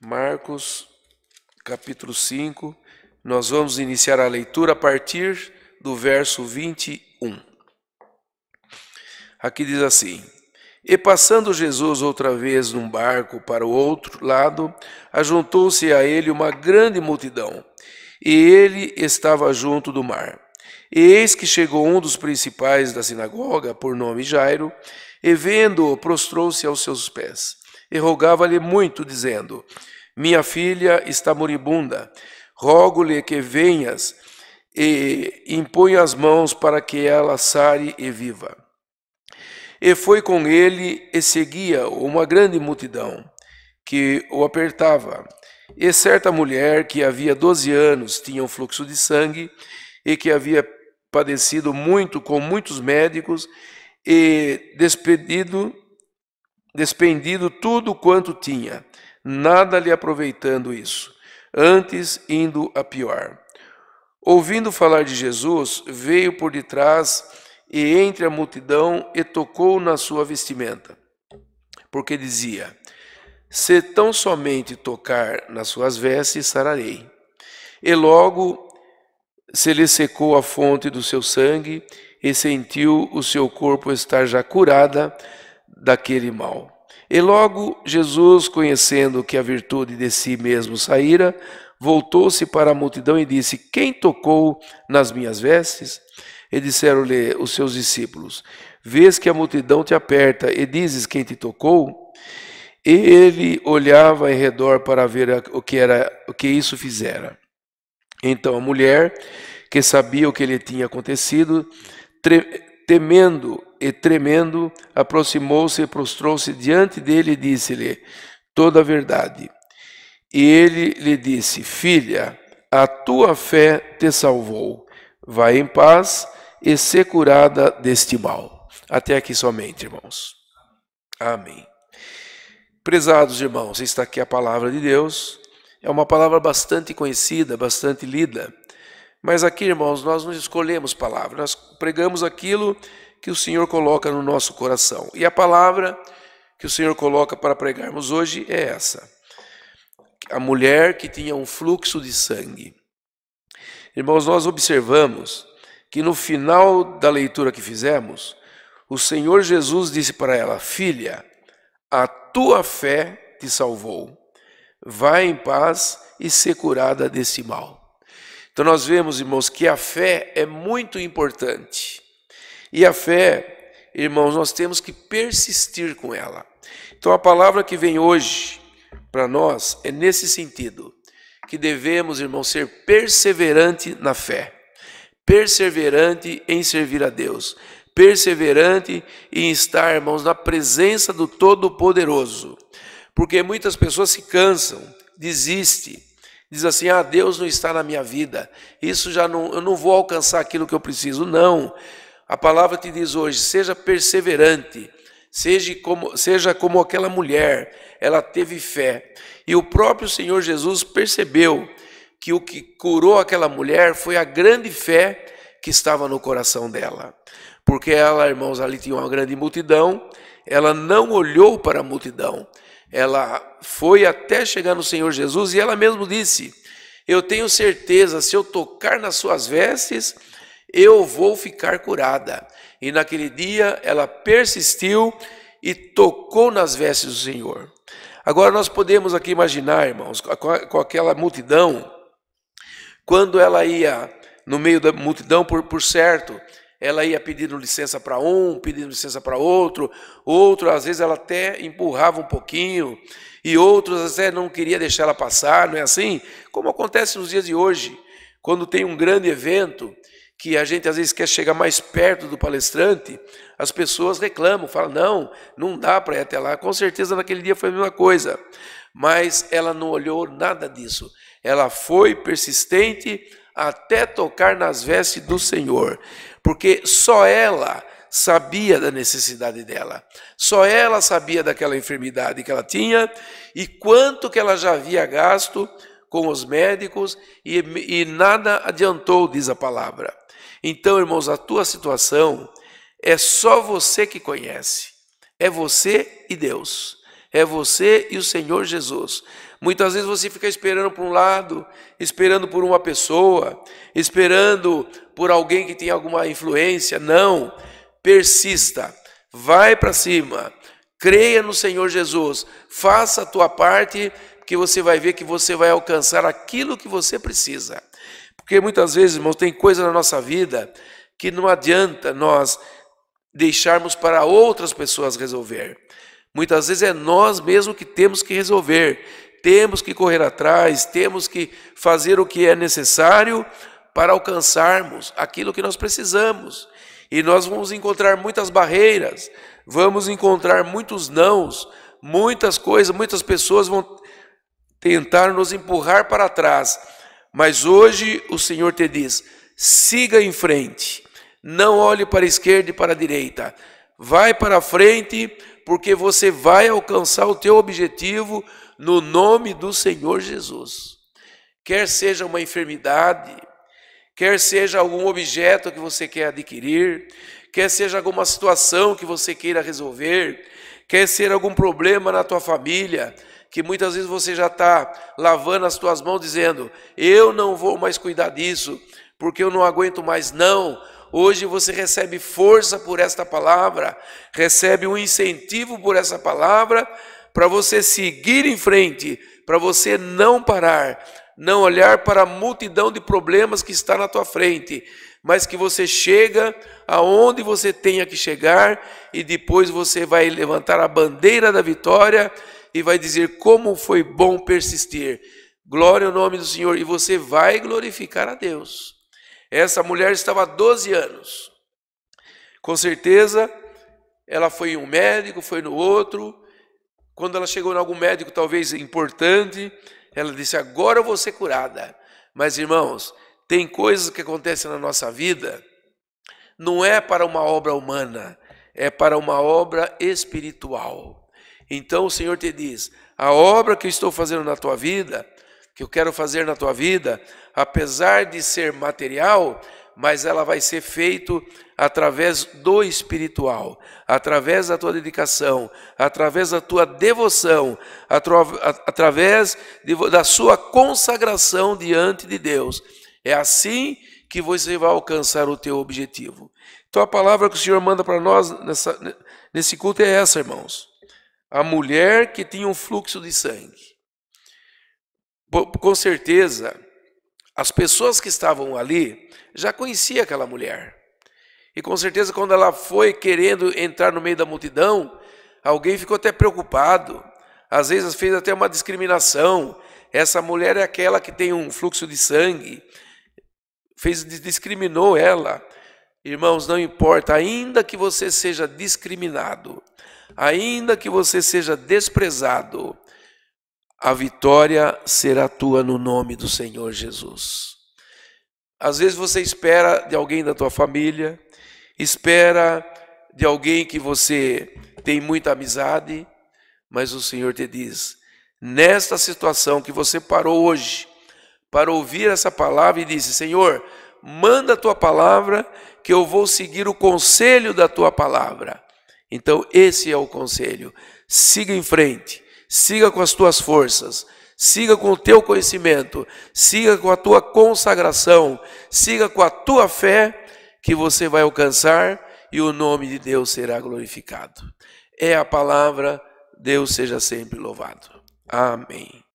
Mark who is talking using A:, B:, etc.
A: Marcos, capítulo 5. Nós vamos iniciar a leitura a partir do verso 21. Aqui diz assim: E passando Jesus outra vez num barco para o outro lado, ajuntou-se a ele uma grande multidão, e ele estava junto do mar. E eis que chegou um dos principais da sinagoga, por nome Jairo, e vendo-o, prostrou-se aos seus pés e rogava-lhe muito, dizendo: Minha filha está moribunda, rogo-lhe que venhas e impõe as mãos para que ela sare e viva. E foi com ele e seguia uma grande multidão que o apertava. E certa mulher que havia 12 anos tinha um fluxo de sangue e que havia padecido muito com muitos médicos e despedido despendido tudo quanto tinha, nada lhe aproveitando isso, antes indo a pior. Ouvindo falar de Jesus, veio por detrás e entre a multidão e tocou na sua vestimenta, porque dizia: Se tão somente tocar nas suas vestes, sararei. E logo se lhe secou a fonte do seu sangue e sentiu o seu corpo estar já curada daquele mal. E logo Jesus, conhecendo que a virtude de si mesmo saíra, voltou-se para a multidão e disse: Quem tocou nas minhas vestes? E disseram-lhe os seus discípulos: Vês que a multidão te aperta e dizes quem te tocou? E ele olhava em redor para ver o que era, o que isso fizera. Então a mulher, que sabia o que lhe tinha acontecido, temendo e tremendo, aproximou-se e prostrou-se diante dele e disse-lhe toda a verdade. E ele lhe disse: Filha, a tua fé te salvou. Vai em paz e se curada deste mal. Até aqui somente, irmãos. Amém. Prezados irmãos, está aqui a palavra de Deus. É uma palavra bastante conhecida, bastante lida. Mas aqui, irmãos, nós não escolhemos palavras, nós pregamos aquilo que o Senhor coloca no nosso coração. E a palavra que o Senhor coloca para pregarmos hoje é essa: a mulher que tinha um fluxo de sangue. Irmãos, nós observamos que no final da leitura que fizemos, o Senhor Jesus disse para ela: Filha, a tua fé te salvou. Vai em paz e ser curada desse mal. Então, nós vemos, irmãos, que a fé é muito importante. E a fé, irmãos, nós temos que persistir com ela. Então a palavra que vem hoje para nós é nesse sentido, que devemos, irmãos, ser perseverante na fé, perseverante em servir a Deus, perseverante em estar, irmãos, na presença do Todo-Poderoso. Porque muitas pessoas se cansam, desistem, diz assim: "Ah, Deus não está na minha vida. Isso já não eu não vou alcançar aquilo que eu preciso". Não. A palavra te diz hoje: seja perseverante, seja como, seja como aquela mulher, ela teve fé. E o próprio Senhor Jesus percebeu que o que curou aquela mulher foi a grande fé que estava no coração dela. Porque ela, irmãos, ali tinha uma grande multidão, ela não olhou para a multidão, ela foi até chegar no Senhor Jesus e ela mesmo disse: Eu tenho certeza, se eu tocar nas suas vestes, eu vou ficar curada. E naquele dia ela persistiu e tocou nas vestes do Senhor. Agora nós podemos aqui imaginar, irmãos, com aquela multidão, quando ela ia no meio da multidão, por, por certo, ela ia pedindo licença para um, pedindo licença para outro, outro, às vezes ela até empurrava um pouquinho, e outros até não queria deixar ela passar, não é assim? Como acontece nos dias de hoje, quando tem um grande evento que a gente às vezes quer chegar mais perto do palestrante, as pessoas reclamam, falam: não, não dá para ir até lá. Com certeza naquele dia foi a mesma coisa. Mas ela não olhou nada disso. Ela foi persistente até tocar nas vestes do Senhor, porque só ela sabia da necessidade dela. Só ela sabia daquela enfermidade que ela tinha e quanto que ela já havia gasto com os médicos e, e nada adiantou, diz a palavra. Então, irmãos, a tua situação é só você que conhece. É você e Deus. É você e o Senhor Jesus. Muitas vezes você fica esperando por um lado, esperando por uma pessoa, esperando por alguém que tem alguma influência. Não. Persista. Vai para cima. Creia no Senhor Jesus. Faça a tua parte, que você vai ver que você vai alcançar aquilo que você precisa. Porque muitas vezes, irmãos, tem coisa na nossa vida que não adianta nós deixarmos para outras pessoas resolver. Muitas vezes é nós mesmos que temos que resolver, temos que correr atrás, temos que fazer o que é necessário para alcançarmos aquilo que nós precisamos. E nós vamos encontrar muitas barreiras, vamos encontrar muitos nãos, muitas coisas, muitas pessoas vão tentar nos empurrar para trás mas hoje o Senhor te diz: siga em frente, não olhe para a esquerda e para a direita. Vai para a frente, porque você vai alcançar o teu objetivo no nome do Senhor Jesus. Quer seja uma enfermidade, quer seja algum objeto que você quer adquirir, quer seja alguma situação que você queira resolver, quer ser algum problema na tua família, que muitas vezes você já está lavando as tuas mãos dizendo: Eu não vou mais cuidar disso, porque eu não aguento mais, não. Hoje você recebe força por esta palavra, recebe um incentivo por essa palavra, para você seguir em frente, para você não parar, não olhar para a multidão de problemas que está na tua frente, mas que você chega aonde você tenha que chegar e depois você vai levantar a bandeira da vitória e vai dizer como foi bom persistir. Glória ao nome do Senhor e você vai glorificar a Deus. Essa mulher estava há 12 anos. Com certeza, ela foi em um médico, foi no outro. Quando ela chegou em algum médico, talvez importante, ela disse: Agora eu vou ser curada. Mas irmãos, tem coisas que acontecem na nossa vida, não é para uma obra humana, é para uma obra espiritual. Então o Senhor te diz: a obra que eu estou fazendo na tua vida, que eu quero fazer na tua vida, apesar de ser material, mas ela vai ser feita através do espiritual, através da tua dedicação, através da tua devoção, através de, da sua consagração diante de Deus. É assim que você vai alcançar o teu objetivo. Então a palavra que o Senhor manda para nós nessa, nesse culto é essa, irmãos a mulher que tinha um fluxo de sangue. Com certeza, as pessoas que estavam ali já conheciam aquela mulher. E com certeza, quando ela foi querendo entrar no meio da multidão, alguém ficou até preocupado. Às vezes fez até uma discriminação. Essa mulher é aquela que tem um fluxo de sangue. Fez discriminou ela. Irmãos, não importa, ainda que você seja discriminado, Ainda que você seja desprezado, a vitória será tua no nome do Senhor Jesus. Às vezes você espera de alguém da tua família, espera de alguém que você tem muita amizade, mas o Senhor te diz: nesta situação que você parou hoje para ouvir essa palavra e disse: Senhor, manda a tua palavra, que eu vou seguir o conselho da tua palavra. Então, esse é o conselho. Siga em frente, siga com as tuas forças, siga com o teu conhecimento, siga com a tua consagração, siga com a tua fé, que você vai alcançar e o nome de Deus será glorificado. É a palavra, Deus seja sempre louvado. Amém.